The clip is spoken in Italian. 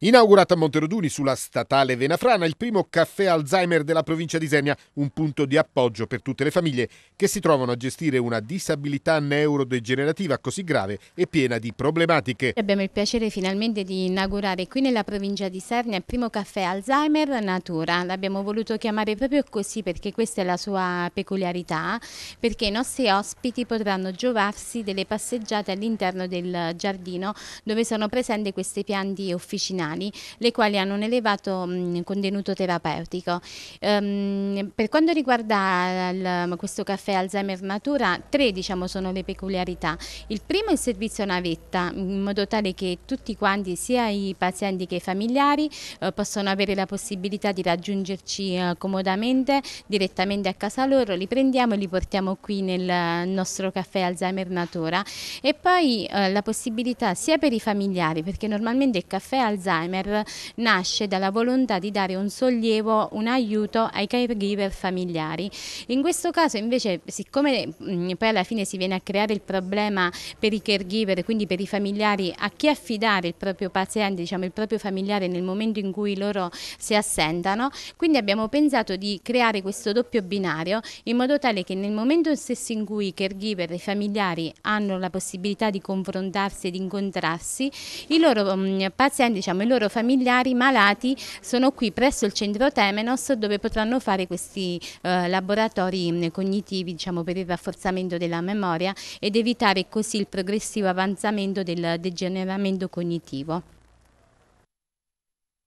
Inaugurato a Monteroduni sulla statale Venafrana il primo caffè Alzheimer della provincia di Senia, un punto di appoggio per tutte le famiglie che si trovano a gestire una disabilità neurodegenerativa così grave e piena di problematiche. Abbiamo il piacere finalmente di inaugurare qui nella provincia di Sernia il primo caffè Alzheimer Natura. L'abbiamo voluto chiamare proprio così perché questa è la sua peculiarità, perché i nostri ospiti potranno giovarsi delle passeggiate all'interno del giardino dove sono presenti queste piante officinali medicinali, le quali hanno un elevato contenuto terapeutico. Ehm, per quanto riguarda il, questo caffè Alzheimer Natura, tre diciamo, sono le peculiarità. Il primo è il servizio navetta, in modo tale che tutti quanti, sia i pazienti che i familiari, eh, possano avere la possibilità di raggiungerci eh, comodamente, direttamente a casa loro, li prendiamo e li portiamo qui nel nostro caffè Alzheimer Natura. E poi eh, la possibilità sia per i familiari, perché normalmente il caffè Alzheimer Alzheimer nasce dalla volontà di dare un sollievo, un aiuto ai caregiver familiari. In questo caso invece, siccome mm, poi alla fine si viene a creare il problema per i caregiver, quindi per i familiari, a chi affidare il proprio paziente, diciamo il proprio familiare nel momento in cui loro si assentano, quindi abbiamo pensato di creare questo doppio binario in modo tale che nel momento stesso in cui i caregiver e i familiari hanno la possibilità di confrontarsi e di incontrarsi, i loro mm, pazienti, diciamo, i loro familiari malati sono qui presso il centro Temenos dove potranno fare questi eh, laboratori mm, cognitivi diciamo, per il rafforzamento della memoria ed evitare così il progressivo avanzamento del degeneramento cognitivo.